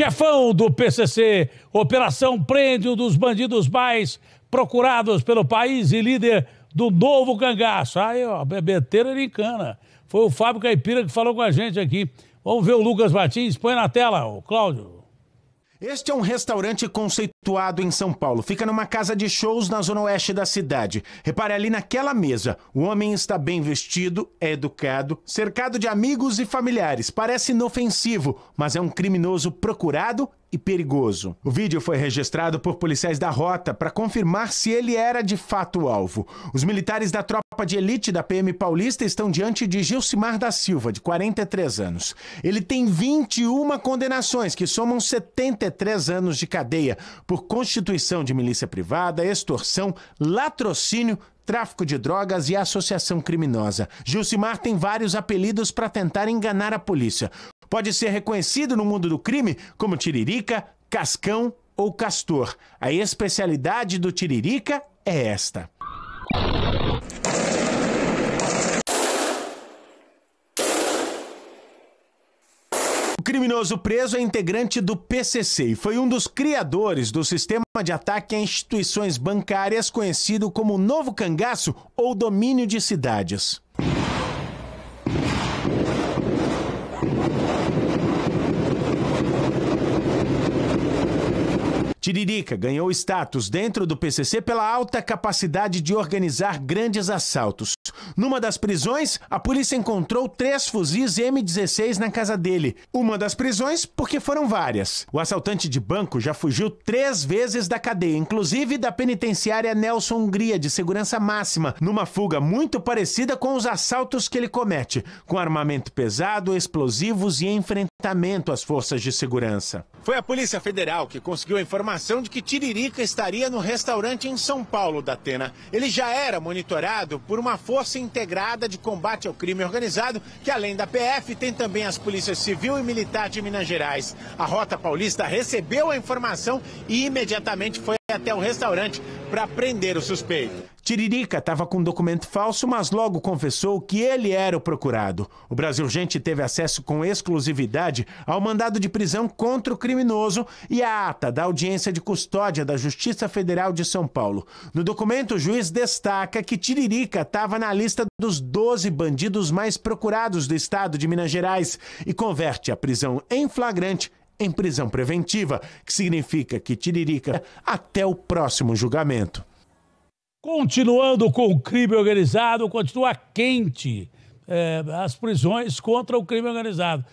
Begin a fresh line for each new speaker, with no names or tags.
chefão do PCC, operação prende um dos bandidos mais procurados pelo país e líder do novo cangaço. Aí, ah, ó, bebeteira encana. Foi o Fábio Caipira que falou com a gente aqui. Vamos ver o Lucas Martins, põe na tela, o Cláudio. Este é um restaurante conceituado
em São Paulo. Fica numa casa de shows na zona oeste da cidade. Repare ali naquela mesa. O homem está bem vestido, é educado, cercado de amigos e familiares. Parece inofensivo, mas é um criminoso procurado e perigoso. O vídeo foi registrado por policiais da rota para confirmar se ele era de fato o alvo. Os militares da tropa de elite da PM Paulista estão diante de Gilcimar da Silva, de 43 anos. Ele tem 21 condenações, que somam 73 anos de cadeia, por constituição de milícia privada, extorsão, latrocínio, tráfico de drogas e associação criminosa. Gilcimar tem vários apelidos para tentar enganar a polícia. Pode ser reconhecido no mundo do crime como Tiririca, Cascão ou Castor. A especialidade do Tiririca é esta. O criminoso preso é integrante do PCC e foi um dos criadores do sistema de ataque a instituições bancárias conhecido como Novo Cangaço ou Domínio de Cidades. Tiririca ganhou status dentro do PCC pela alta capacidade de organizar grandes assaltos. Numa das prisões, a polícia encontrou três fuzis M16 na casa dele. Uma das prisões, porque foram várias. O assaltante de banco já fugiu três vezes da cadeia, inclusive da penitenciária Nelson Hungria, de segurança máxima, numa fuga muito parecida com os assaltos que ele comete, com armamento pesado, explosivos e enfrentamento às forças de segurança. Foi a Polícia Federal que conseguiu a informação de que Tiririca estaria no restaurante em São Paulo da Atena. Ele já era monitorado por uma força Força Integrada de Combate ao Crime Organizado, que além da PF tem também as polícias civil e militar de Minas Gerais. A Rota Paulista recebeu a informação e imediatamente foi até um restaurante para prender o suspeito. Tiririca estava com um documento falso, mas logo confessou que ele era o procurado. O Brasil Gente teve acesso com exclusividade ao mandado de prisão contra o criminoso e à ata da audiência de custódia da Justiça Federal de São Paulo. No documento, o juiz destaca que Tiririca estava na lista dos 12 bandidos mais procurados do estado de Minas Gerais e converte a prisão em flagrante em prisão preventiva, que significa que Tiririca até o próximo julgamento.
Continuando com o crime organizado, continua quente é, as prisões contra o crime organizado.